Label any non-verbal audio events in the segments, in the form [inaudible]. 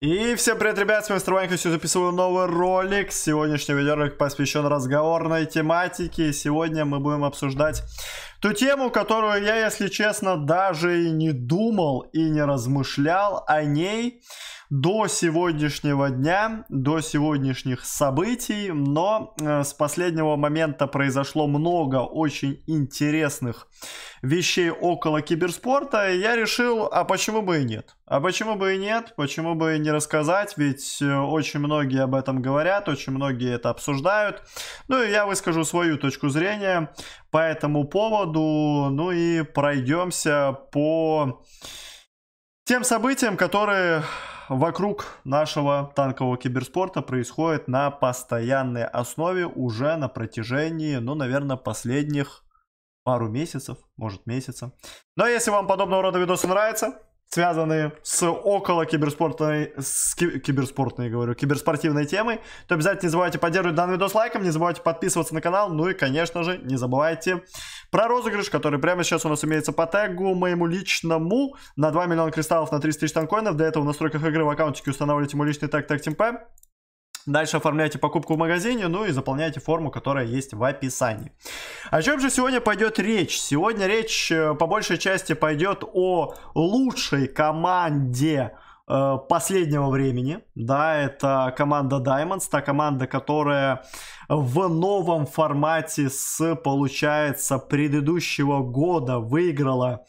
И всем привет, ребят, с вами Мистер сегодня записываю новый ролик. Сегодняшний видеоролик посвящен разговорной тематике. сегодня мы будем обсуждать ту тему, которую я, если честно, даже и не думал и не размышлял о ней до сегодняшнего дня, до сегодняшних событий, но э, с последнего момента произошло много очень интересных вещей около киберспорта, и я решил, а почему бы и нет? А почему бы и нет? Почему бы и не рассказать? Ведь э, очень многие об этом говорят, очень многие это обсуждают. Ну и я выскажу свою точку зрения по этому поводу. Ну и пройдемся по тем событиям, которые вокруг нашего танкового киберспорта происходит на постоянной основе уже на протяжении, ну, наверное, последних пару месяцев, может месяца. Но если вам подобного рода видосы нравятся, связанные с около киберспортной, с ки- киберспортной, говорю, киберспортивной темой, то обязательно не забывайте поддерживать данный видос лайком, не забывайте подписываться на канал, ну и, конечно же, не забывайте про розыгрыш, который прямо сейчас у нас имеется по тегу моему личному на 2 миллиона кристаллов на 30 тысяч танкоинов. Для этого в настройках игры в аккаунтике устанавливайте мой личный тег TagTeamP. Дальше оформляйте покупку в магазине, ну и заполняйте форму, которая есть в описании. О чем же сегодня пойдет речь? Сегодня речь э, по большей части пойдет о лучшей команде э, последнего времени, да, это команда Diamonds, та команда, которая в новом формате с, получается, предыдущего года выиграла э,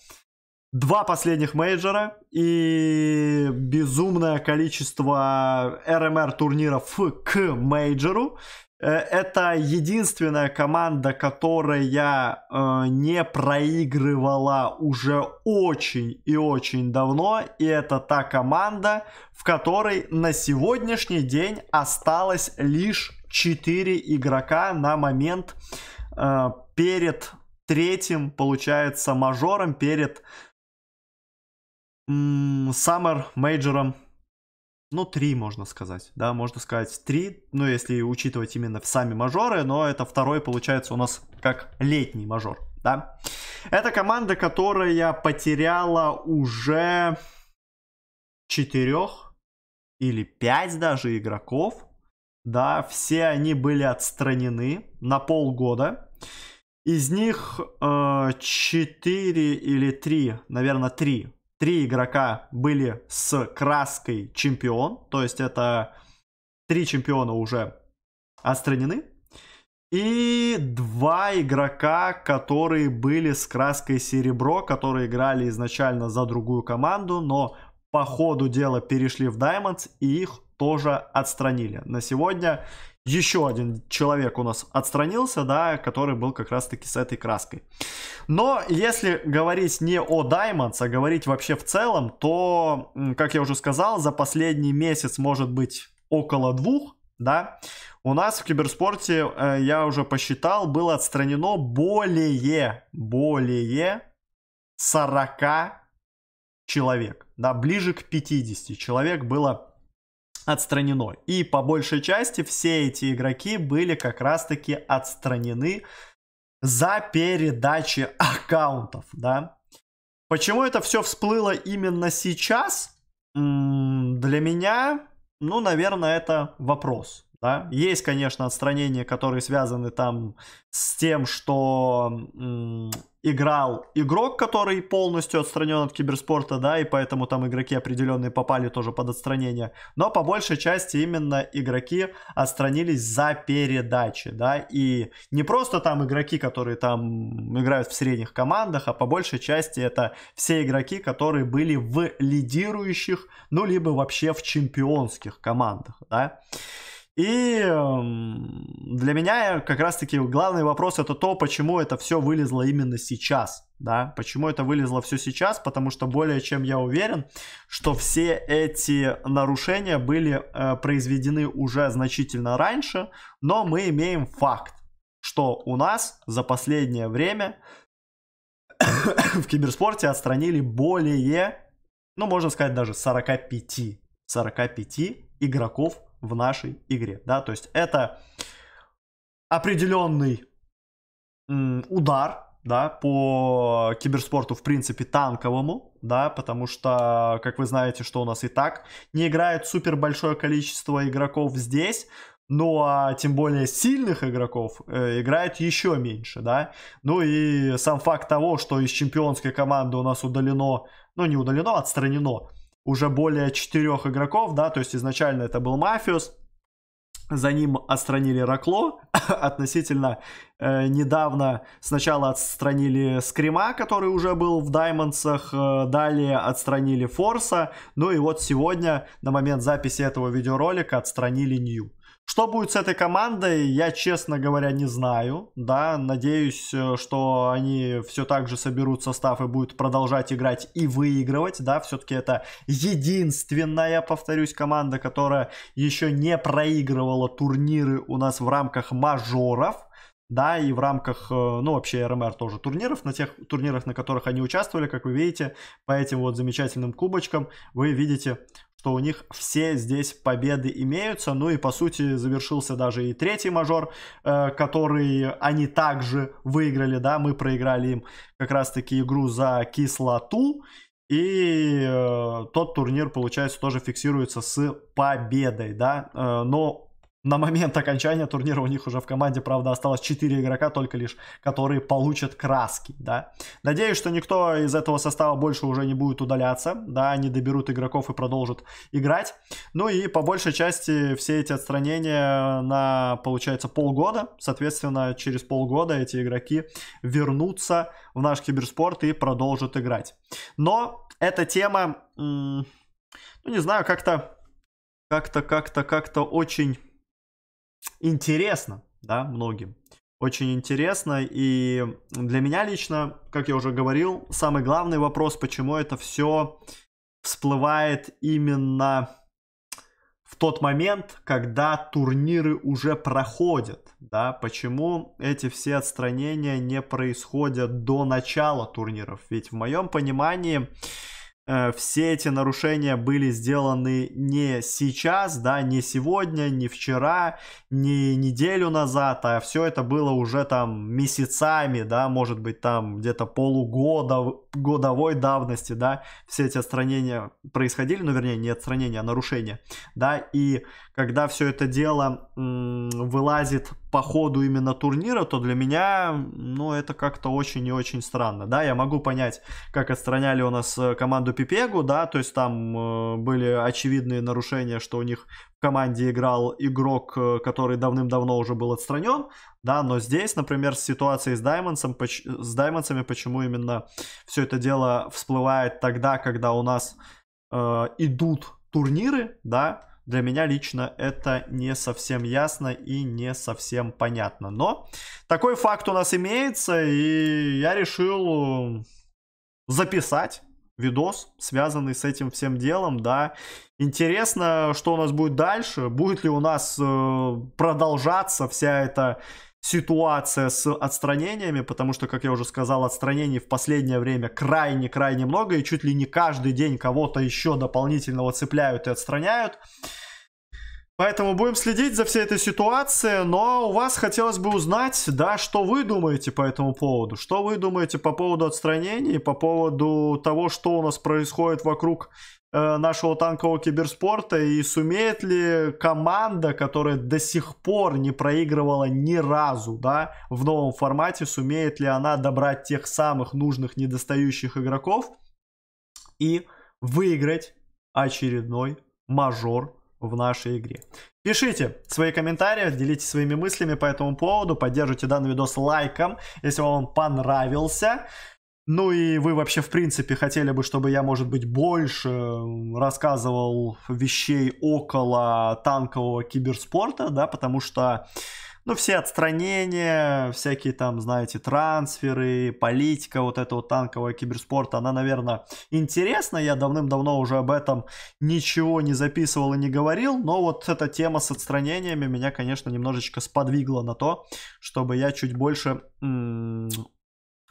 два последних мейджора и безумное количество РМР эм турниров к мейджору. Э, это единственная команда, которая э, не проигрывала уже очень и очень давно. И это та команда, в которой на сегодняшний день осталось лишь 4 игрока на момент э, перед третьим, получается, мажором, перед Summer мейджором, ну, три, можно сказать, да, можно сказать три, ну, если учитывать именно сами мажоры, но это второй, получается, у нас как летний мажор, да. Это команда, которая потеряла уже четырех или пять даже игроков, да, все они были отстранены на полгода. Из них э, или три, наверное, три три игрока были с краской чемпион, то есть это три чемпиона уже отстранены, и два игрока, которые были с краской серебро, которые играли изначально за другую команду, но по ходу дела перешли в Diamonds и их тоже отстранили. На сегодня еще один человек у нас отстранился, да, который был как раз-таки с этой краской. Но если говорить не о Diamonds, а говорить вообще в целом, то, как я уже сказал, за последний месяц может быть около двух, да, у нас в киберспорте, э, я уже посчитал, было отстранено более, более 40 человек, да, ближе к 50 человек было отстранено. И по большей части все эти игроки были как раз-таки отстранены за передачи аккаунтов, да. Почему это все всплыло именно сейчас? Для меня, ну, наверное, это вопрос. Да? Есть, конечно, отстранения, которые связаны там с тем, что играл игрок, который полностью отстранен от киберспорта, да, и поэтому там игроки определенные попали тоже под отстранение. Но по большей части именно игроки отстранились за передачи, да, и не просто там игроки, которые там играют в средних командах, а по большей части это все игроки, которые были в лидирующих, ну, либо вообще в чемпионских командах, да. И для меня как раз-таки главный вопрос это то, почему это все вылезло именно сейчас. Да, почему это вылезло все сейчас, потому что более чем я уверен, что все эти нарушения были э, произведены уже значительно раньше, но мы имеем факт, что у нас за последнее время [coughs] в киберспорте отстранили более, ну можно сказать даже 45, 45 игроков в нашей игре, да, то есть это определенный удар, да, по киберспорту, в принципе, танковому, да, потому что, как вы знаете, что у нас и так не играет супер большое количество игроков здесь, ну а тем более сильных игроков э, играет еще меньше, да. Ну и сам факт того, что из чемпионской команды у нас удалено, ну не удалено, а отстранено уже более четырех игроков, да, то есть изначально это был Мафиус, за ним отстранили Ракло [laughs] относительно э, недавно. Сначала отстранили Скрима, который уже был в Даймонсах, э, далее отстранили Форса, ну и вот сегодня, на момент записи этого видеоролика, отстранили Нью. Что будет с этой командой, я, честно говоря, не знаю. Да, надеюсь, э, что они все так же соберут состав и будут продолжать играть и выигрывать. Да, все-таки это единственная, повторюсь, команда, которая еще не проигрывала турниры у нас в рамках мажоров да, и в рамках, э, ну, вообще РМР тоже турниров, на тех турнирах, на которых они участвовали, как вы видите, по этим вот замечательным кубочкам, вы видите что у них все здесь победы имеются. Ну и по сути завершился даже и третий мажор, э, который они также выиграли, да, мы проиграли им как раз-таки игру за кислоту. И э, тот турнир, получается, тоже фиксируется с победой, да. Э, но на момент окончания турнира у них уже в команде, правда, осталось 4 игрока, только лишь, которые получат краски, да. Надеюсь, что никто из этого состава больше уже не будет удаляться, да, они доберут игроков и продолжат играть. Ну и по большей части все эти отстранения на, получается, полгода, соответственно, через полгода эти игроки вернутся в наш киберспорт и продолжат играть. Но эта тема, ну не знаю, как-то, как-то, как-то, как-то очень интересно, да, многим. Очень интересно. И для меня лично, как я уже говорил, самый главный вопрос, почему это все всплывает именно в тот момент, когда турниры уже проходят, да, почему эти все отстранения не происходят до начала турниров, ведь в моем понимании Э, все эти нарушения были сделаны не сейчас, да, не сегодня, не вчера, не неделю назад, а все это было уже там месяцами, да, может быть там где-то полугода, годовой давности, да, все эти отстранения происходили, ну вернее не отстранения, а нарушения, да, и когда все это дело м- вылазит по ходу именно турнира, то для меня, ну, это как-то очень и очень странно. Да, я могу понять, как отстраняли у нас э, команду Пипегу, да, то есть там э, были очевидные нарушения, что у них в команде играл игрок, э, который давным-давно уже был отстранен, да, но здесь, например, с ситуацией с, Даймонсом, с Даймонсами, почему именно все это дело всплывает тогда, когда у нас э, идут турниры, да, для меня лично это не совсем ясно и не совсем понятно. Но такой факт у нас имеется, и я решил записать видос, связанный с этим всем делом, да. Интересно, что у нас будет дальше, будет ли у нас э, продолжаться вся эта ситуация с отстранениями, потому что, как я уже сказал, отстранений в последнее время крайне-крайне много, и чуть ли не каждый день кого-то еще дополнительного цепляют и отстраняют. Поэтому будем следить за всей этой ситуацией, но у вас хотелось бы узнать, да, что вы думаете по этому поводу, что вы думаете по поводу отстранений, по поводу того, что у нас происходит вокруг э, нашего танкового киберспорта и сумеет ли команда, которая до сих пор не проигрывала ни разу, да, в новом формате, сумеет ли она добрать тех самых нужных недостающих игроков и выиграть очередной мажор в нашей игре. Пишите свои комментарии, делитесь своими мыслями по этому поводу, поддержите данный видос лайком, если вам он понравился. Ну и вы вообще, в принципе, хотели бы, чтобы я, может быть, больше рассказывал вещей около танкового киберспорта, да, потому что ну, все отстранения, всякие там, знаете, трансферы, политика вот этого танкового киберспорта, она, наверное, интересна. Я давным-давно уже об этом ничего не записывал и не говорил, но вот эта тема с отстранениями меня, конечно, немножечко сподвигла на то, чтобы я чуть больше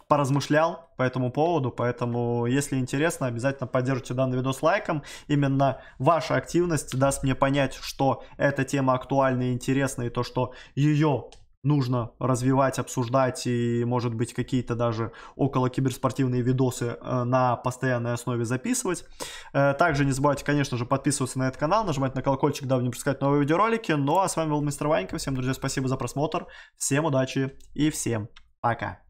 поразмышлял по этому поводу, поэтому, если интересно, обязательно поддержите данный видос лайком. Именно ваша активность даст мне понять, что эта тема актуальна и интересна, и то, что ее нужно развивать, обсуждать и, может быть, какие-то даже около киберспортивные видосы э, на постоянной основе записывать. Э, также не забывайте, конечно же, подписываться на этот канал, нажимать на колокольчик, дабы не пропускать новые видеоролики. Ну а с вами был Мистер Ванька. Всем, друзья, спасибо за просмотр. Всем удачи и всем пока.